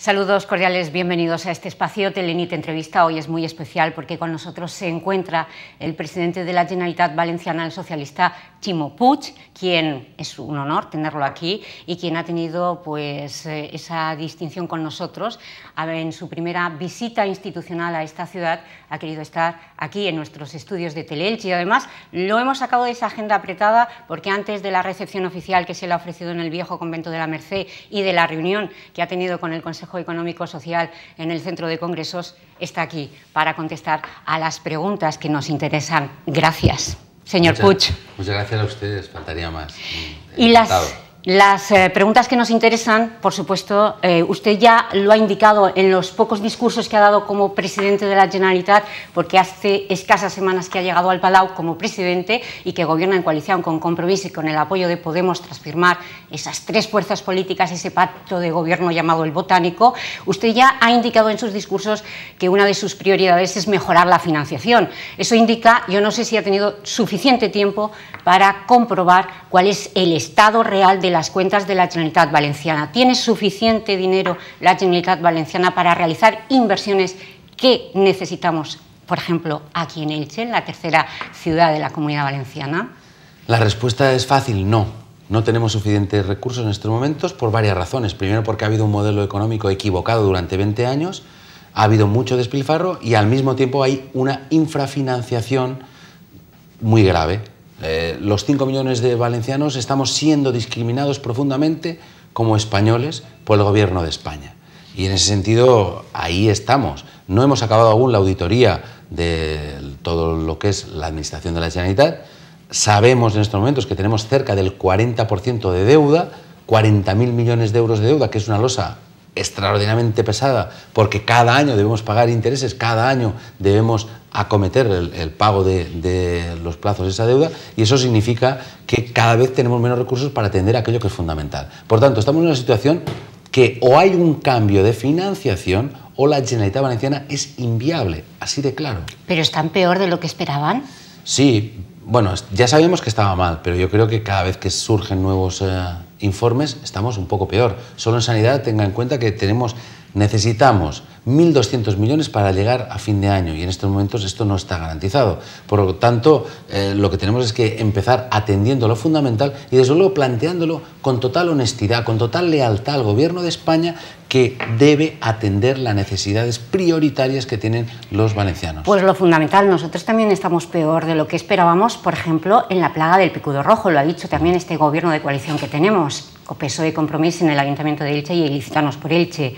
Saludos cordiales, bienvenidos a este espacio. Telenit Entrevista hoy es muy especial porque con nosotros se encuentra el presidente de la Generalitat Valenciana, el socialista Chimo Puig, quien es un honor tenerlo aquí y quien ha tenido pues, eh, esa distinción con nosotros. En su primera visita institucional a esta ciudad ha querido estar aquí en nuestros estudios de Telelch y además lo hemos sacado de esa agenda apretada porque antes de la recepción oficial que se le ha ofrecido en el viejo convento de la Merced y de la reunión que ha tenido con el Consejo Económico Social en el Centro de Congresos, está aquí para contestar a las preguntas que nos interesan. Gracias, señor Puch. Muchas gracias a ustedes, faltaría más. Y las las eh, preguntas que nos interesan, por supuesto, eh, usted ya lo ha indicado en los pocos discursos que ha dado como presidente de la Generalitat, porque hace escasas semanas que ha llegado al Palau como presidente y que gobierna en coalición con compromiso y con el apoyo de Podemos tras firmar esas tres fuerzas políticas, ese pacto de gobierno llamado el Botánico. Usted ya ha indicado en sus discursos que una de sus prioridades es mejorar la financiación. Eso indica, yo no sé si ha tenido suficiente tiempo para comprobar cuál es el estado real de la las cuentas de la Generalitat Valenciana. ¿Tiene suficiente dinero la Generalitat Valenciana para realizar inversiones que necesitamos, por ejemplo, aquí en Elche, la tercera ciudad de la Comunidad Valenciana? La respuesta es fácil, no. No tenemos suficientes recursos en estos momentos por varias razones. Primero porque ha habido un modelo económico equivocado durante 20 años, ha habido mucho despilfarro y al mismo tiempo hay una infrafinanciación muy grave. Eh, los 5 millones de valencianos estamos siendo discriminados profundamente como españoles por el gobierno de España. Y en ese sentido, ahí estamos. No hemos acabado aún la auditoría de todo lo que es la administración de la Generalitat. Sabemos en estos momentos que tenemos cerca del 40% de deuda, 40.000 millones de euros de deuda, que es una losa extraordinariamente pesada, porque cada año debemos pagar intereses, cada año debemos acometer el, pago de, los plazos de esa deuda, y eso significa que cada vez tenemos menos recursos para atender aquello que es fundamental. Por tanto, estamos en una situación que o hay un cambio de financiación o la Generalitat Valenciana es inviable, así de claro. ¿Pero están peor de lo que esperaban? Sí, bueno, ya sabíamos que estaba mal, pero yo creo que cada vez que surgen nuevos... Eh, informes estamos un poco peor. Solo en sanidad tenga en cuenta que tenemos Necesitamos 1.200 millones para llegar a fin de año y en estos momentos esto no está garantizado. Por lo tanto, eh, lo que tenemos es que empezar atendiendo lo fundamental y desde luego planteándolo con total honestidad, con total lealtad al Gobierno de España que debe atender las necesidades prioritarias que tienen los valencianos. Pues lo fundamental, nosotros también estamos peor de lo que esperábamos, por ejemplo, en la plaga del picudo rojo, lo ha dicho también este gobierno de coalición que tenemos, o de compromiso en el Ayuntamiento de Elche y Ilicitanos por Elche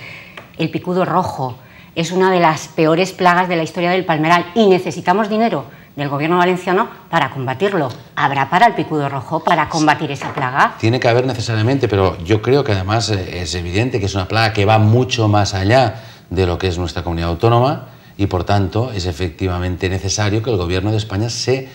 el picudo rojo, es una de las peores plagas de la historia del palmeral y necesitamos dinero del gobierno valenciano para combatirlo. ¿Habrá para el picudo rojo para combatir esa plaga? Tiene que haber necesariamente, pero yo creo que además eh, es evidente que es una plaga que va mucho más allá de lo que es nuestra comunidad autónoma y por tanto es efectivamente necesario que el gobierno de España se eh,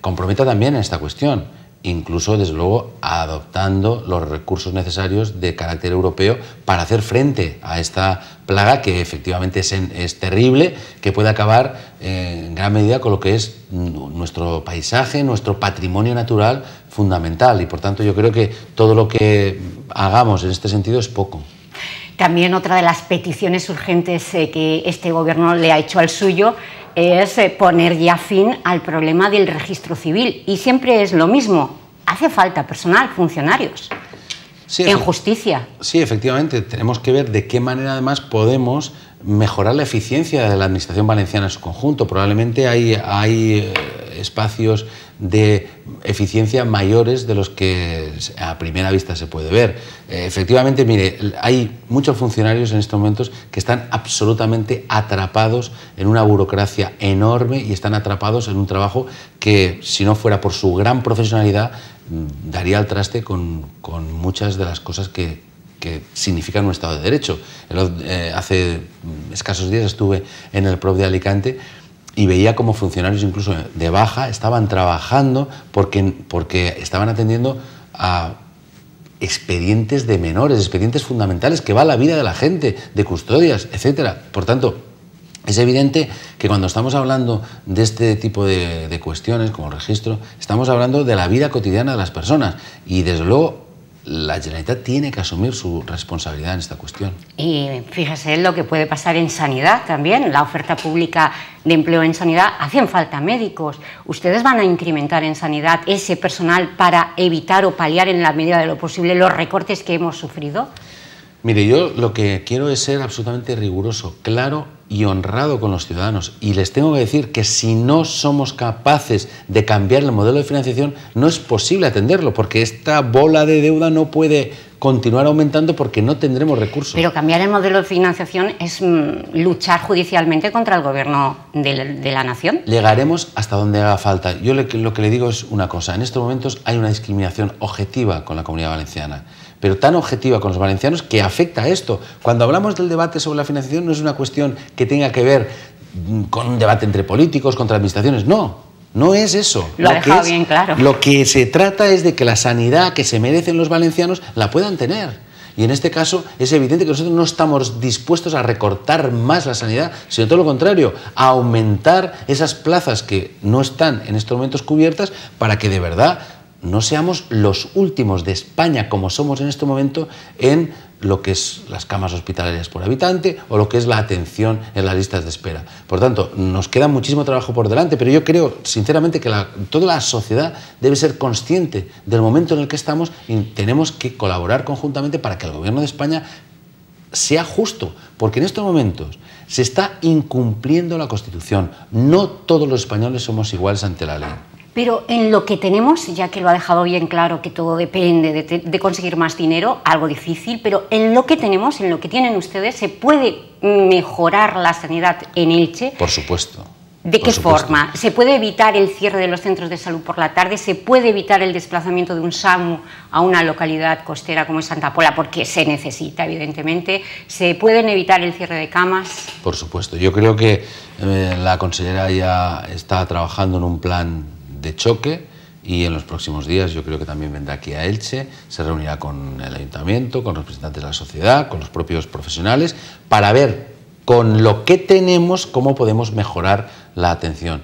comprometa también en esta cuestión incluso desde luego adoptando los recursos necesarios de carácter europeo para hacer frente a esta plaga que efectivamente es, terrible, que puede acabar eh, en gran medida con lo que es nuestro paisaje, nuestro patrimonio natural fundamental. Y por tanto yo creo que todo lo que hagamos en este sentido es poco. También otra de las peticiones urgentes eh, que este gobierno le ha hecho al suyo es eh, poner ya fin al problema del registro civil. Y siempre es lo mismo, hace falta personal, funcionarios. en justicia. Sí, efectivamente, tenemos que ver de qué manera además podemos mejorar la eficiencia de la Administración valenciana en su conjunto. Probablemente hay, hay eh, espacios de eficiencia mayores de los que a primera vista se puede ver. Eh, efectivamente, mire, hay muchos funcionarios en estos momentos que están absolutamente atrapados en una burocracia enorme y están atrapados en un trabajo que, si no fuera por su gran profesionalidad, mm, daría al traste con, muchas de las cosas que, significan un Estado de Derecho. Eh, hace mm, escasos días estuve en el PROB de Alicante y veía como funcionarios incluso de baja estaban trabajando porque, porque estaban atendiendo a expedientes de menores, expedientes fundamentales que va a la vida de la gente, de custodias, etc. Por tanto, es evidente que cuando estamos hablando de este tipo de, de cuestiones como registro, estamos hablando de la vida cotidiana de las personas y desde luego la Generalitat tiene que asumir su responsabilidad en esta cuestión. Y fíjese lo que puede pasar en sanidad también. La oferta pública de empleo en sanidad, hacen falta médicos. Ustedes van a incrementar en sanidad ese personal para evitar o paliar en la medida de lo posible los recortes que hemos sufrido. Mire, yo lo que quiero es ser absolutamente riguroso, claro y honrado con los ciudadanos. Y les tengo que decir que si no somos capaces de cambiar el modelo de financiación, no es posible atenderlo, porque esta bola de deuda no puede continuar aumentando porque no tendremos recursos. Pero cambiar el modelo de financiación es mm, luchar judicialmente contra el gobierno de, la nación. Llegaremos hasta donde haga falta. Yo lo que le digo es una cosa. En estos momentos hay una discriminación objetiva con la comunidad valenciana pero tan objetiva con los valencianos que afecta a esto. Cuando hablamos del debate sobre la financiación no es una cuestión que tenga que ver mm, con un debate entre políticos, contra administraciones, no. No es eso. Lo, que Lo que se trata es de que la sanidad que se merecen los valencianos la puedan tener. Y en este caso es evidente que nosotros no estamos dispuestos a recortar más la sanidad, sino todo lo contrario, a aumentar esas plazas que no están en estos momentos cubiertas para que de verdad no seamos los últimos de España, como somos en este momento, en lo que es las camas hospitalarias por habitante o lo que es la atención en las listas de espera. Por tanto, nos queda muchísimo trabajo por delante, pero yo creo sinceramente que toda la sociedad debe ser consciente del momento en el que estamos y tenemos que colaborar conjuntamente para que el Gobierno de España sea justo, porque en estos momentos se está incumpliendo la Constitución. No todos los españoles somos iguales ante la ley. Pero en lo que tenemos, ya que lo ha dejado bien claro que todo depende de, conseguir más dinero, algo difícil, pero en lo que tenemos, en lo que tienen ustedes, ¿se puede mejorar la sanidad en Elche? Por supuesto. ¿De qué forma? ¿Se puede evitar el cierre de los centros de salud por la tarde? ¿Se puede evitar el desplazamiento de un SAMU a una localidad costera como es Santa Pola? Porque se necesita, evidentemente. ¿Se pueden evitar el cierre de camas? Por supuesto. Yo creo que eh, la consellera ya está trabajando en un plan de choque y en los próximos días yo creo que también vendrá aquí a Elche, se reunirá con el ayuntamiento, con representantes de la sociedad, con los propios profesionales, para ver con lo que tenemos cómo podemos mejorar la atención.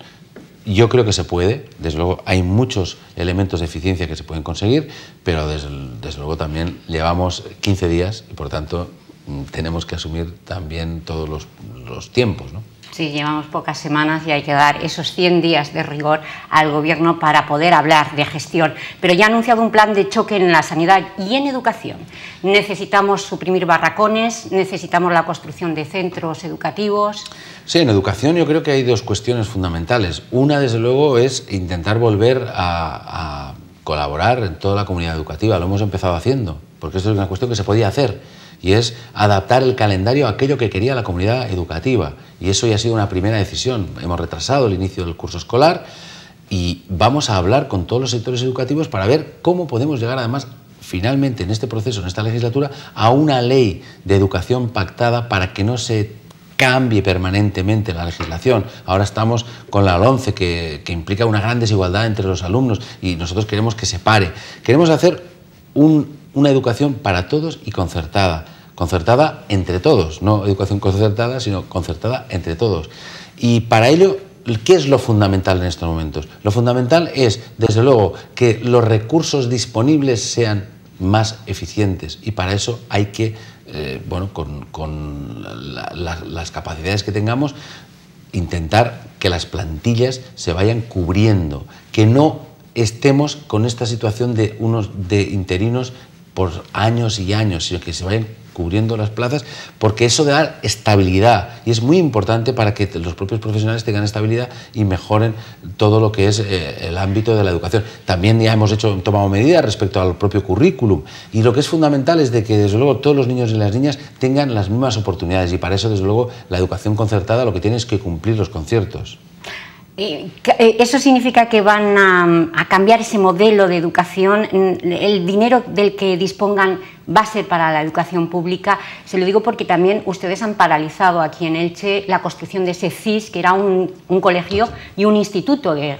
Yo creo que se puede, desde luego hay muchos elementos de eficiencia que se pueden conseguir, pero desde, luego también llevamos 15 días y por tanto mm, tenemos que asumir también todos los, los tiempos. ¿no? Sí, llevamos pocas semanas y hay que dar esos 100 días de rigor al Gobierno para poder hablar de gestión. Pero ya ha anunciado un plan de choque en la sanidad y en educación. Necesitamos suprimir barracones, necesitamos la construcción de centros educativos. Sí, en educación yo creo que hay dos cuestiones fundamentales. Una, desde luego, es intentar volver a, a colaborar en toda la comunidad educativa. Lo hemos empezado haciendo, porque esto es una cuestión que se podía hacer y es adaptar el calendario a aquello que quería la comunidad educativa. Y eso ya ha sido una primera decisión. Hemos retrasado el inicio del curso escolar y vamos a hablar con todos los sectores educativos para ver cómo podemos llegar además finalmente en este proceso, en esta legislatura, a una ley de educación pactada para que no se cambie permanentemente la legislación. Ahora estamos con la 11, que, implica una gran desigualdad entre los alumnos y nosotros queremos que se pare. Queremos hacer una educación para todos y concertada concertada entre todos, no educación concertada, sino concertada entre todos. Y para ello, ¿qué es lo fundamental en estos momentos? Lo fundamental es, desde luego, que los recursos disponibles sean más eficientes y para eso hay que, eh, bueno, con, las capacidades que tengamos, intentar que las plantillas se vayan cubriendo, que no estemos con esta situación de unos de interinos por años y años, sino que se vayan cubriendo las plazas, porque eso da estabilidad y es muy importante para que los propios profesionales tengan estabilidad y mejoren todo lo que es eh, el ámbito de la educación. También ya hemos hecho, tomado medidas respecto al propio currículum y lo que es fundamental es de que, desde luego, todos los niños y las niñas tengan las mismas oportunidades y para eso, desde luego, la educación concertada lo que tiene es que cumplir los conciertos. Eh, eh, ¿Eso significa que van a, cambiar ese modelo de educación? Mm, ¿El dinero del que dispongan va a ser para la educación pública? Se lo digo porque también ustedes han paralizado aquí en Elche la construcción de ese CIS, que era un, colegio y un instituto de,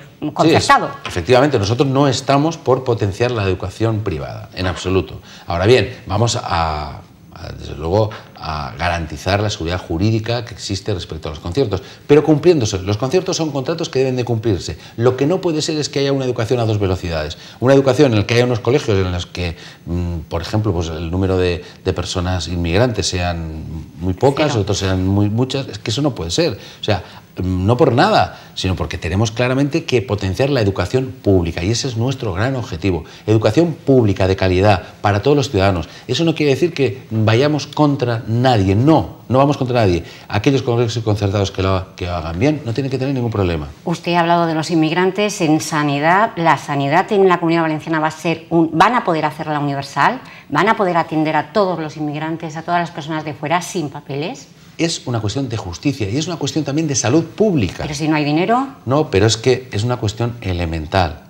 efectivamente, nosotros no estamos por potenciar la educación privada, en absoluto. Ahora bien, vamos a, a desde luego, a garantizar la seguridad jurídica que existe respecto a los conciertos, pero cumpliéndose. Los conciertos son contratos que deben de cumplirse. Lo que no puede ser es que haya una educación a dos velocidades. Una educación en la que haya unos colegios en los que, mm, por ejemplo, pues el número de, personas inmigrantes sean muy pocas, otros sean muy muchas. Es que eso no puede ser. O sea, no por nada, sino porque tenemos claramente que potenciar la educación pública y ese es nuestro gran objetivo. Educación pública de calidad para todos los ciudadanos. Eso no quiere decir que vayamos contra nadie, no, no vamos contra nadie. Aquellos colegios concertados que lo, que hagan bien no tienen que tener ningún problema. Usted ha hablado de los inmigrantes en sanidad. La sanidad en la Comunidad Valenciana va a ser un, van a poder hacerla universal, van a poder atender a todos los inmigrantes, a todas las personas de fuera sin papeles es una cuestión de justicia y es una cuestión también de salud pública. Pero si no hay dinero. No, pero es que es una cuestión elemental.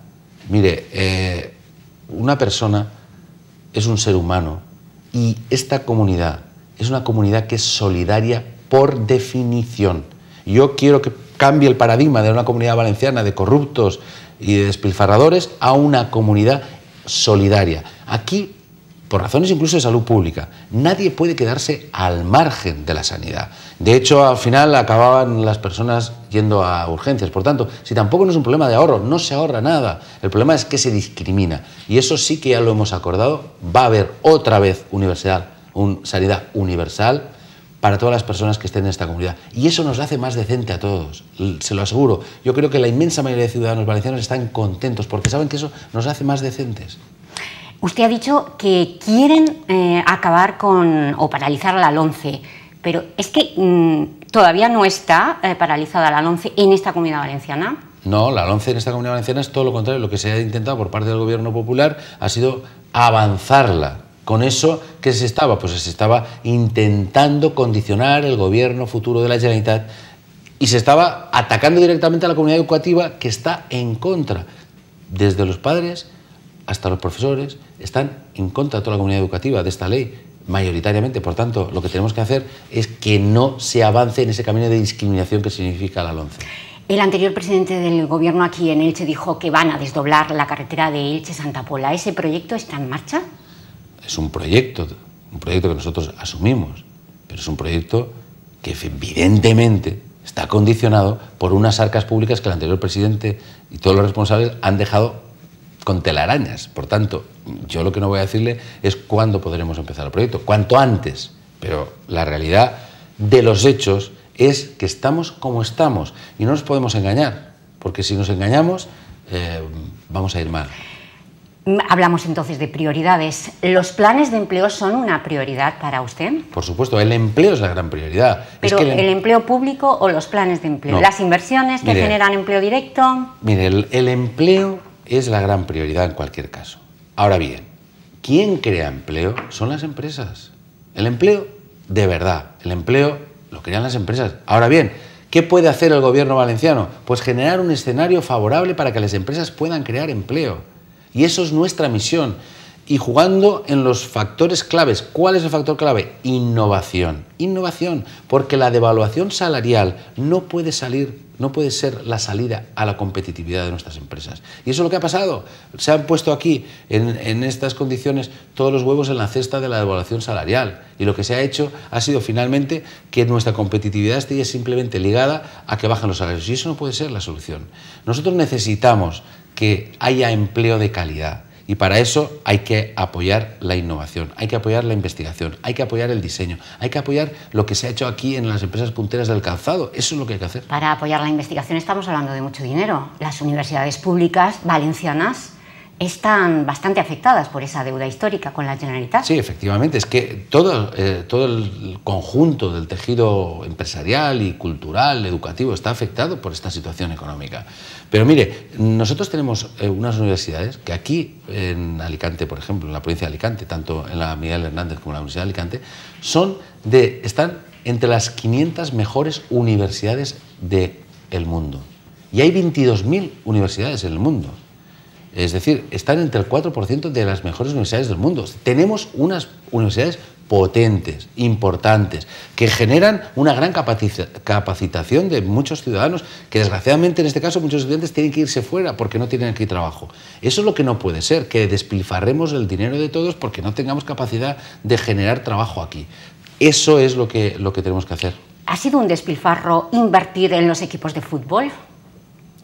Mire, eh, una persona es un ser humano y esta comunidad es una comunidad que es solidaria por definición. Yo quiero que cambie el paradigma de una comunidad valenciana de corruptos y de despilfarradores a una comunidad solidaria. Aquí por razones incluso de salud pública. Nadie puede quedarse al margen de la sanidad. De hecho, al final acababan las personas yendo a urgencias. Por tanto, si tampoco no es un problema de ahorro, no se ahorra nada. El problema es que se discrimina. Y eso sí que ya lo hemos acordado. Va a haber otra vez universal, un, sanidad universal para todas las personas que estén en esta comunidad. Y eso nos hace más decente a todos, se lo aseguro. Yo creo que la inmensa mayoría de ciudadanos valencianos están contentos porque saben que eso nos hace más decentes. Usted ha dicho que quieren eh, acabar con o paralizar la LONCE, pero es que mm, todavía no está eh, paralizada la LONCE en esta comunidad valenciana. No, la LONCE en esta comunidad valenciana es todo lo contrario. Lo que se ha intentado por parte del Gobierno Popular ha sido avanzarla. Con eso, ¿qué se estaba? Pues se estaba intentando condicionar el gobierno futuro de la Generalitat y se estaba atacando directamente a la comunidad educativa que está en contra, desde los padres hasta los profesores, están en contra de toda la comunidad educativa de esta ley, mayoritariamente. Por tanto, lo que tenemos que hacer es que no se avance en ese camino de discriminación que significa la LONCE. El anterior presidente del gobierno aquí en Elche dijo que van a desdoblar la carretera de Elche-Santa Pola. ¿Ese proyecto está en marcha? Es un proyecto, un proyecto que nosotros asumimos, pero es un proyecto que evidentemente está condicionado por unas arcas públicas que el anterior presidente y todos los responsables han dejado con telarañas. Por tanto, yo lo que no voy a decirle es cuándo podremos empezar el proyecto, cuanto antes. Pero la realidad de los hechos es que estamos como estamos y no nos podemos engañar, porque si nos engañamos eh, vamos a ir mal. Mm, hablamos entonces de prioridades. ¿Los planes de empleo son una prioridad para usted? Por supuesto, el empleo es la gran prioridad. ¿Pero em- el... empleo público o los planes de empleo? ¿Las inversiones que generan empleo directo? Mire, el empleo es la gran prioridad en cualquier caso. Ahora bien, ¿quién crea empleo? Son las empresas. El empleo de verdad, el empleo lo crean las empresas. Ahora bien, ¿qué puede hacer el gobierno valenciano? Pues generar un escenario favorable para que las empresas puedan crear empleo. Y eso es nuestra misión. Y jugando en los factores claves. ¿Cuál es el factor clave? Innovación. Innovación. Porque la devaluación salarial no puede salir no puede ser la salida a la competitividad de nuestras empresas. Y eso es lo que ha pasado. Se han puesto aquí, en, estas condiciones, todos los huevos en la cesta de la devaluación salarial. Y lo que se ha hecho ha sido finalmente que nuestra competitividad esté simplemente ligada a que bajen los salarios. Y eso no puede ser la solución. Nosotros necesitamos que haya empleo de calidad. Y para eso hay que apoyar la innovación, hay que apoyar la investigación, hay que apoyar el diseño, hay que apoyar lo que se ha hecho aquí en las empresas punteras del calzado. Eso es lo que hay que hacer. Para apoyar la investigación estamos hablando de mucho dinero. Las universidades públicas valencianas están bastante afectadas por esa deuda histórica con la Generalitat. Sí, efectivamente, es que todo, eh, todo el conjunto del tejido empresarial y cultural, educativo, está afectado por esta situación económica. Pero mire, nosotros tenemos eh, unas universidades que aquí en Alicante, por ejemplo, en la provincia de Alicante, tanto en la Miguel Hernández como en la Universidad de Alicante, son de, están entre las 500 mejores universidades del mundo. Y hay 22.000 universidades en el mundo. Es decir, están entre el 4% de las mejores universidades del mundo. Tenemos unas universidades potentes, importantes, que generan una gran capacitación de muchos ciudadanos, que desgraciadamente en este caso muchos estudiantes tienen que irse fuera porque no tienen aquí trabajo. Eso es lo que no puede ser, que despilfarremos el dinero de todos porque no tengamos capacidad de generar trabajo aquí. Eso es lo que, lo que tenemos que hacer. ¿Ha sido un despilfarro invertir en los equipos de fútbol?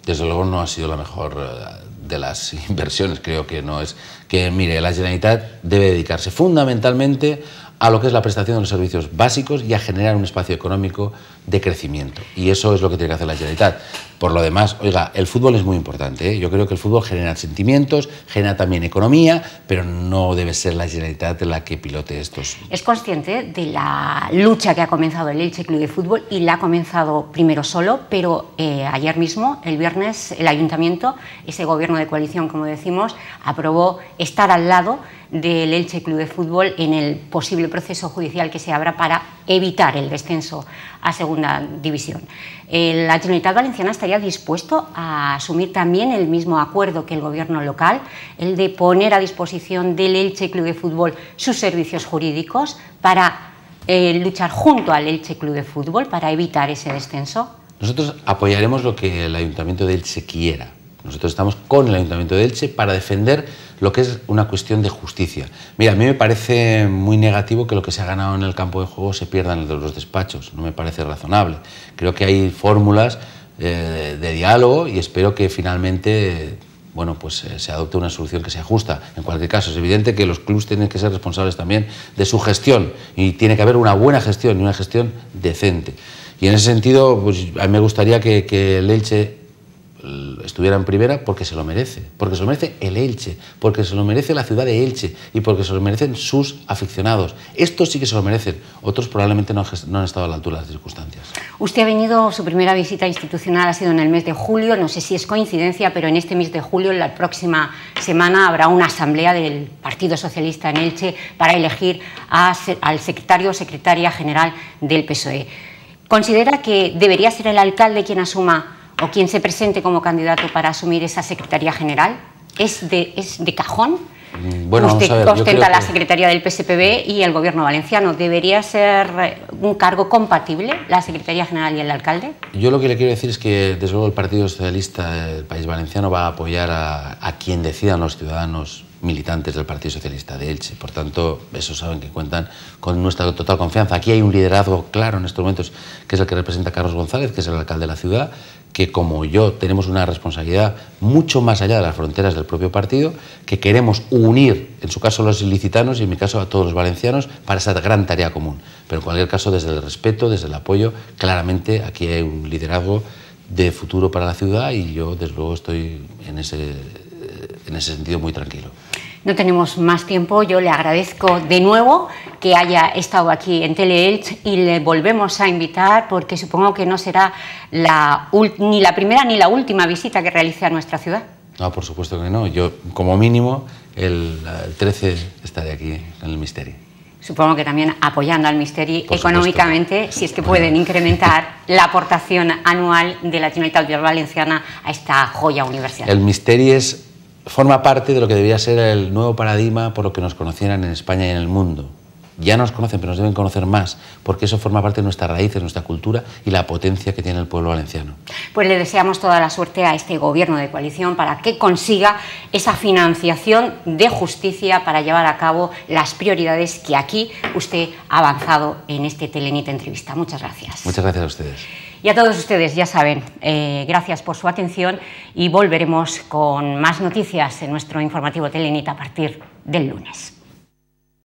Desde luego no ha sido la mejor eh, de las inversiones, creo que no es, que mire, la Generalitat debe dedicarse fundamentalmente a lo que es la prestación de los servicios básicos y a generar un espacio económico de crecimiento. Y eso es lo que tiene que hacer la Generalitat. Por lo demás, oiga, el fútbol es muy importante. ¿eh? Yo creo que el fútbol genera sentimientos, genera también economía, pero no debe ser la Generalitat la que pilote estos. ¿Es consciente de la lucha que ha comenzado el Elche Club de Fútbol y la ha comenzado primero solo, pero eh, ayer mismo, el viernes, el ayuntamiento, ese gobierno de coalición, como decimos, aprobó estar al lado del Elche Club de Fútbol en el posible proceso judicial que se abra para evitar el descenso a segunda división. La Generalitat Valenciana estaría dispuesto a asumir también el mismo acuerdo que el gobierno local, el de poner a disposición del Elche Club de Fútbol sus servicios jurídicos para eh, luchar junto al Elche Club de Fútbol para evitar ese descenso. Nosotros apoyaremos lo que el Ayuntamiento de Elche quiera nosotros estamos con el Ayuntamiento de Elche para defender lo que es una cuestión de justicia. Mira, a mí me parece muy negativo que lo que se ha ganado en el campo de juego se pierda en los despachos. No me parece razonable. Creo que hay fórmulas eh, de diálogo y espero que finalmente bueno, pues eh, se adopte una solución que sea justa. En cualquier caso, es evidente que los clubes tienen que ser responsables también de su gestión y tiene que haber una buena gestión y una gestión decente. Y en ese sentido, pues, a mí me gustaría que el Elche estuviera en primera porque se lo merece, porque se lo merece el Elche, porque se lo merece la ciudad de Elche y porque se lo merecen sus aficionados. Estos sí que se lo merecen, otros probablemente no, han estado a la altura de las circunstancias. Usted ha venido, su primera visita institucional ha sido en el mes de julio, no sé si es coincidencia, pero en este mes de julio, en la próxima semana, habrá una asamblea del Partido Socialista en Elche para elegir al secretario o secretaria general del PSOE. ¿Considera que debería ser el alcalde quien asuma o quien se presente como candidato para asumir esa Secretaría General? ¿Es de, es de cajón? Mm, bueno, Usted ostenta la Secretaría del PSPB y el Gobierno valenciano. ¿Debería ser eh, un cargo compatible la Secretaría General y el alcalde? Yo lo que le quiero decir es que, desde luego, el Partido Socialista del País Valenciano va a apoyar a, a quien decidan los ciudadanos militantes del Partido Socialista de Elche. Por tanto, eso saben que cuentan con nuestra total confianza. Aquí hay un liderazgo claro en estos momentos, que es el que representa Carlos González, que es el alcalde de la ciudad, que como yo tenemos una responsabilidad mucho más allá de las fronteras del propio partido, que queremos unir, en su caso a los ilicitanos y en mi caso a todos los valencianos, para esa gran tarea común. Pero en cualquier caso, desde el respeto, desde el apoyo, claramente aquí hay un liderazgo de futuro para la ciudad y yo desde luego estoy en ese, en ese sentido muy tranquilo. No tenemos más tiempo. Yo le agradezco de nuevo que haya estado aquí en Teleelch y le volvemos a invitar porque supongo que no será la ni la primera ni la última visita que realice a nuestra ciudad. No, por supuesto que no. Yo, como mínimo, el, 13 estaré aquí en el Misteri. Supongo que también apoyando al Misteri económicamente, si es que pueden incrementar la aportación anual de la Generalitat Valenciana a esta joya universitaria. El Misteri es forma parte de lo que debía ser el nuevo paradigma por lo que nos conocieran en España y en el mundo. Ya nos conocen, pero nos deben conocer más, porque eso forma parte de nuestras raíces, nuestra cultura y la potencia que tiene el pueblo valenciano. Pues le deseamos toda la suerte a este gobierno de coalición para que consiga esa financiación de justicia para llevar a cabo las prioridades que aquí usted ha avanzado en este Telenita entrevista. Muchas gracias. Muchas gracias a ustedes. Y a todos ustedes, ya saben, eh, gracias por su atención y volveremos con más noticias en nuestro informativo Telenit a partir del lunes.